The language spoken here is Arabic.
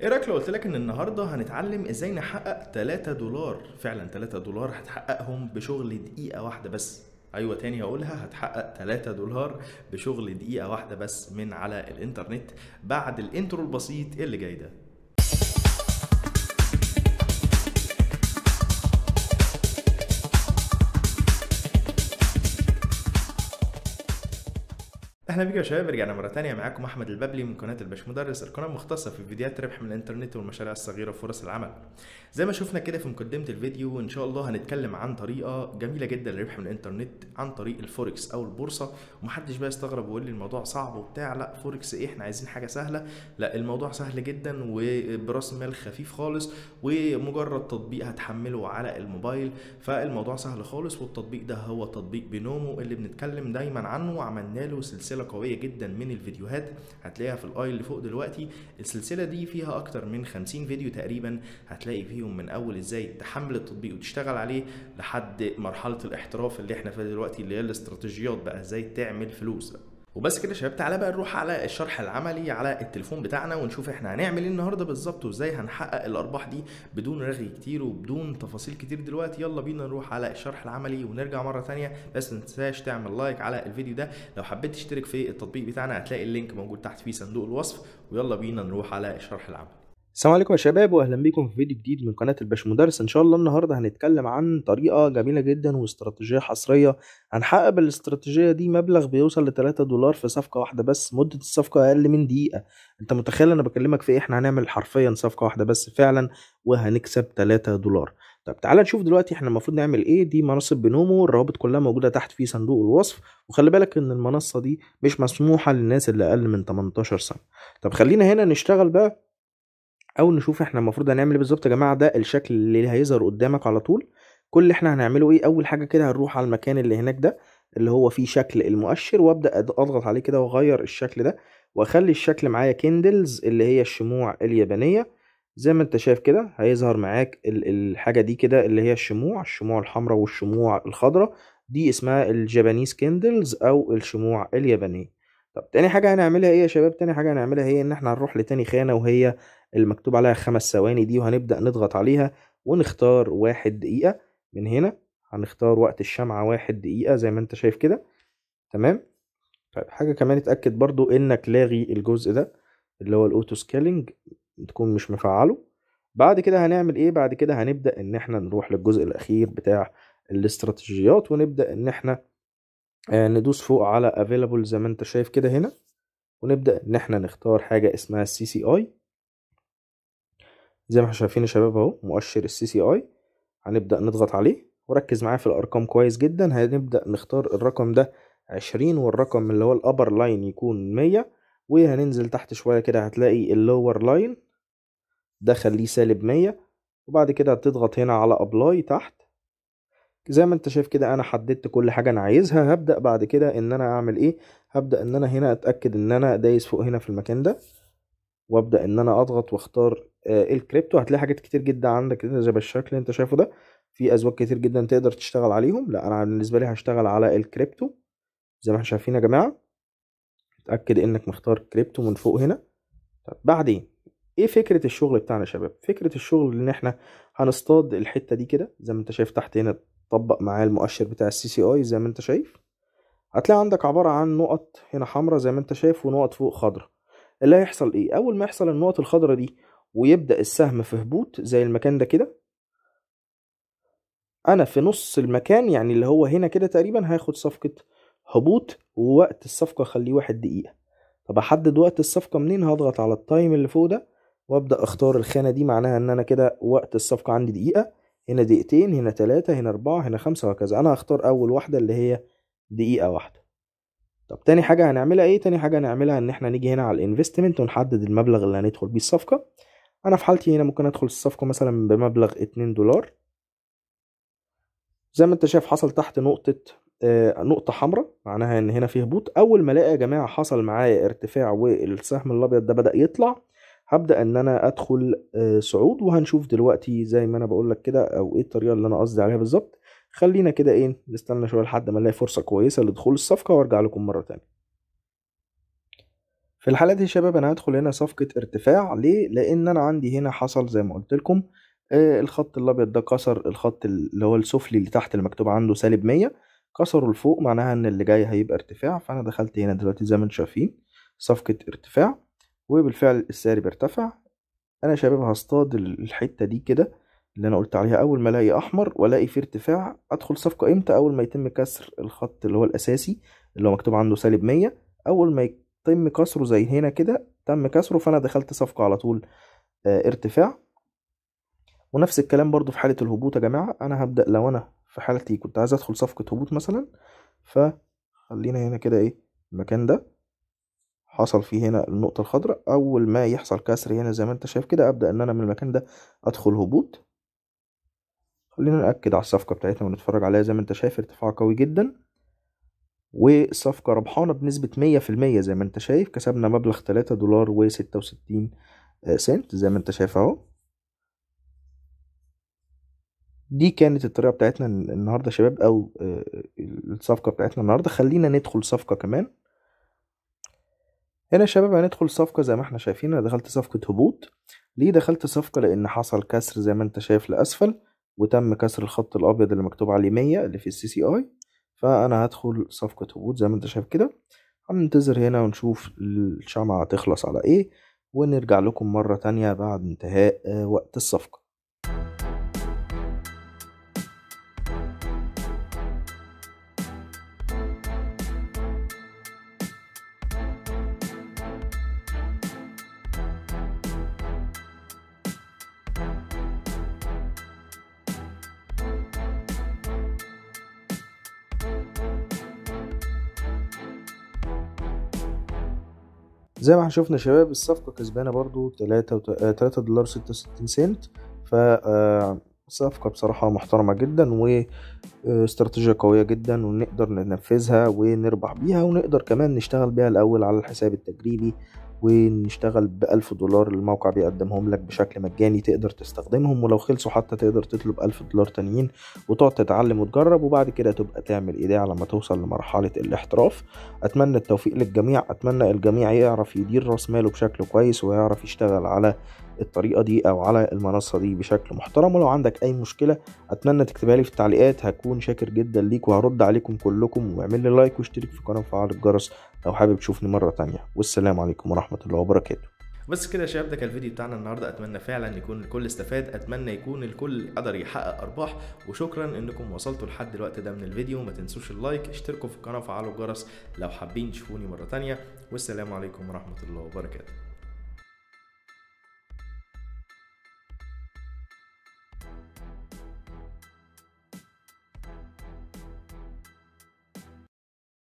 ايه رايك لو قلت لك ان النهارده هنتعلم ازاي نحقق 3 دولار فعلا 3 دولار هتحققهم بشغل دقيقه واحده بس ايوه تاني هقولها هتحقق 3 دولار بشغل دقيقه واحده بس من على الانترنت بعد الانترو البسيط اللي جاي ده اهلا بكم يا شباب رجعنا مره تانية معاكم احمد الببلي من قناه الباش مدرس القناه المختصه في فيديوهات ربح من الانترنت والمشاريع الصغيره وفرص العمل زي ما شفنا كده في مقدمه الفيديو ان شاء الله هنتكلم عن طريقه جميله جدا للربح من الانترنت عن طريق الفوركس او البورصه ومحدش بقى يستغرب ويقول لي الموضوع صعب وبتاع لا فوركس ايه احنا عايزين حاجه سهله لا الموضوع سهل جدا وبراس مال خفيف خالص ومجرد تطبيق هتحمله على الموبايل فالموضوع سهل خالص والتطبيق ده هو تطبيق بنومو اللي بنتكلم دايما عنه وعملنا له سلسله سلسله قويه جدا من الفيديوهات هتلاقيها في الاي اللي فوق دلوقتي السلسله دي فيها اكتر من 50 فيديو تقريبا هتلاقي فيهم من اول ازاي تحمل التطبيق وتشتغل عليه لحد مرحله الاحتراف اللي احنا فيها دلوقتي اللي هي الاستراتيجيات بقى ازاي تعمل فلوس وبس كده شباب تعالى بقى نروح على الشرح العملي على التليفون بتاعنا ونشوف احنا هنعمل ايه النهارده بالظبط وازاي هنحقق الارباح دي بدون رغي كتير وبدون تفاصيل كتير دلوقتي يلا بينا نروح على الشرح العملي ونرجع مره ثانيه بس ما تنساش تعمل لايك على الفيديو ده لو حبيت تشترك في التطبيق بتاعنا هتلاقي اللينك موجود تحت في صندوق الوصف ويلا بينا نروح على الشرح العملي السلام عليكم يا شباب واهلا بيكم في فيديو جديد من قناه الباشمدرس ان شاء الله النهارده هنتكلم عن طريقه جميله جدا واستراتيجيه حصريه هنحقق بالاستراتيجيه دي مبلغ بيوصل ل 3 دولار في صفقه واحده بس مده الصفقه اقل من دقيقه انت متخيل انا بكلمك في ايه احنا هنعمل حرفيا صفقه واحده بس فعلا وهنكسب 3 دولار طب تعالى نشوف دلوقتي احنا المفروض نعمل ايه دي منصه بنومو الروابط كلها موجوده تحت في صندوق الوصف وخلي بالك ان المنصه دي مش مسموحه للناس اللي اقل من 18 سنه طب خلينا هنا نشتغل بقى او نشوف احنا المفروض هنعمل ايه بالظبط يا جماعه ده الشكل اللي هيظهر قدامك على طول كل اللي احنا هنعمله ايه اول حاجه كده هنروح على المكان اللي هناك ده اللي هو فيه شكل المؤشر وابدا اضغط عليه كده واغير الشكل ده واخلي الشكل معايا كيندلز اللي هي الشموع اليابانيه زي ما انت شايف كده هيظهر معاك الحاجه دي كده اللي هي الشموع الشموع الحمراء والشموع الخضراء دي اسمها الجابانيز كيندلز او الشموع اليابانيه طب تاني حاجه هنعملها ايه يا شباب تاني حاجه هنعملها هي ان احنا هنروح لتاني خانه وهي اللي مكتوب عليها خمس ثواني دي وهنبدأ نضغط عليها ونختار واحد دقيقة من هنا هنختار وقت الشمعة واحد دقيقة زي ما انت شايف كده تمام طيب حاجة كمان اتأكد برضو انك لاغي الجزء ده اللي هو الاوتو سكيلنج تكون مش مفعله بعد كده هنعمل ايه بعد كده هنبدأ ان احنا نروح للجزء الاخير بتاع الاستراتيجيات ونبدأ ان احنا آه، ندوس فوق على available زي ما انت شايف كده هنا ونبدأ ان احنا نختار حاجة اسمها السي سي اي زي ما احنا شايفين يا شباب اهو مؤشر السي سي اي هنبدا نضغط عليه وركز معايا في الارقام كويس جدا هنبدا نختار الرقم ده عشرين والرقم اللي هو الابر لاين يكون مية وهننزل تحت شويه كده هتلاقي اللور لاين ده خليه سالب مية وبعد كده هتضغط هنا على ابلاي تحت زي ما انت شايف كده انا حددت كل حاجه انا عايزها هبدا بعد كده ان انا اعمل ايه هبدا ان انا هنا اتاكد ان انا دايس فوق هنا في المكان ده وابدا ان انا اضغط واختار آه، الكريبتو هتلاقي حاجات كتير جدا عندك كده زي بالشكل اللي انت شايفه ده في ازواج كتير جدا تقدر تشتغل عليهم لا انا بالنسبه لي هشتغل على الكريبتو زي ما احنا شايفين يا جماعه اتاكد انك مختار كريبتو من فوق هنا طب بعدين ايه فكره الشغل بتاعنا يا شباب فكره الشغل ان احنا هنصطاد الحته دي كده زي ما انت شايف تحت هنا طبق معايا المؤشر بتاع السي سي اي زي ما انت شايف هتلاقي عندك عباره عن نقط هنا حمراء زي ما انت شايف ونقط فوق خضراء اللي هيحصل ايه اول ما يحصل النقط الخضراء دي ويبدا السهم في هبوط زي المكان ده كده انا في نص المكان يعني اللي هو هنا كده تقريبا هاخد صفقه هبوط ووقت الصفقه خليه واحد دقيقه طب احدد وقت الصفقه منين هضغط على التايم اللي فوق ده وابدا اختار الخانه دي معناها ان انا كده وقت الصفقه عندي دقيقه هنا دقيقتين هنا ثلاثة هنا أربعة هنا خمسة وهكذا أنا هختار أول واحدة اللي هي دقيقة واحدة طب تاني حاجة هنعملها ايه تاني حاجة هنعملها ان احنا نيجي هنا على الانفستمنت ونحدد المبلغ اللي هندخل بيه الصفقة انا في حالتي هنا ممكن ادخل الصفقة مثلا بمبلغ اتنين دولار زي ما انت شايف حصل تحت نقطة آه، نقطة حمراء معناها ان هنا في هبوط اول ما الاقي يا جماعة حصل معايا ارتفاع والسهم الابيض ده بدأ يطلع هبدأ ان انا ادخل آه، صعود وهنشوف دلوقتي زي ما انا بقولك كده او ايه الطريقة اللي انا قصدي عليها بالظبط خلينا كده ايه نستنى شويه لحد ما نلاقي فرصه كويسه لدخول الصفقه وارجع لكم مره تانية في الحالة دي يا شباب انا هدخل هنا صفقة ارتفاع ليه لان انا عندي هنا حصل زي ما قلت لكم آه الخط الابيض ده كسر الخط اللي هو السفلي اللي تحت اللي مكتوب عنده سالب 100 كسره لفوق معناها ان اللي جاي هيبقى ارتفاع فانا دخلت هنا دلوقتي زي ما انتم شايفين صفقة ارتفاع وبالفعل السعر بيرتفع انا يا شباب هصطاد الحتة دي كده اللي انا قلت عليها اول ما الاقي احمر والاقي في ارتفاع ادخل صفقه امتى اول ما يتم كسر الخط اللي هو الاساسي اللي هو مكتوب عنده سالب 100 اول ما يتم كسره زي هنا كده تم كسره فانا دخلت صفقه على طول آه ارتفاع ونفس الكلام برضو في حاله الهبوط يا جماعه انا هبدا لو انا في حالتي كنت عايز ادخل صفقه هبوط مثلا فخلينا هنا كده ايه المكان ده حصل فيه هنا النقطة الخضراء أول ما يحصل كسر هنا زي ما أنت شايف كده أبدأ إن أنا من المكان ده أدخل هبوط خلينا نأكد على الصفقة بتاعتنا ونتفرج عليها زي ما انت شايف ارتفاع قوي جدا والصفقة ربحانة بنسبة مية في المية زي ما انت شايف كسبنا مبلغ تلاتة دولار وستة وستين سنت زي ما انت شايف اهو دي كانت الطريقة بتاعتنا النهاردة شباب او آه، الصفقة بتاعتنا النهاردة خلينا ندخل صفقة كمان هنا يا شباب هندخل صفقة زي ما احنا شايفين انا دخلت صفقة هبوط ليه دخلت صفقة لان حصل كسر زي ما انت شايف لاسفل وتم كسر الخط الابيض اللي مكتوب عليه 100 اللي في السي سي اي فانا هدخل صفقه هبوط زي ما انت شايف كده هننتظر هنا ونشوف الشمعة هتخلص على ايه ونرجع لكم مرة تانية بعد انتهاء آه، وقت الصفقة زي ما احنا شفنا شباب الصفقة كسبانة برضو 3 3 آه، دولار 66 سنت ف آه، صفقة بصراحة محترمة جدا واستراتيجية آه، قوية جدا ونقدر ننفذها ونربح بيها ونقدر كمان نشتغل بيها الأول على الحساب التجريبي ونشتغل 1000 دولار الموقع بيقدمهم لك بشكل مجاني تقدر تستخدمهم ولو خلصوا حتى تقدر تطلب 1000 دولار تانيين وتقعد تتعلم وتجرب وبعد كده تبقى تعمل ايه على ما توصل لمرحلة الاحتراف أتمنى التوفيق للجميع أتمنى الجميع يعرف يدير راس ماله بشكل كويس ويعرف يشتغل على الطريقه دي او على المنصه دي بشكل محترم ولو عندك اي مشكله اتمنى تكتبها لي في التعليقات هكون شاكر جدا ليك وهرد عليكم كلكم واعمل لي لايك واشترك في القناه وفعل الجرس لو حابب تشوفني مره تانية والسلام عليكم ورحمه الله وبركاته بس كده يا شباب ده كان الفيديو بتاعنا النهارده اتمنى فعلا يكون الكل استفاد اتمنى يكون الكل قدر يحقق ارباح وشكرا انكم وصلتوا لحد الوقت ده من الفيديو ما تنسوش اللايك اشتركوا في القناه وفعلوا الجرس لو حابين تشوفوني مره تانية والسلام عليكم ورحمه الله وبركاته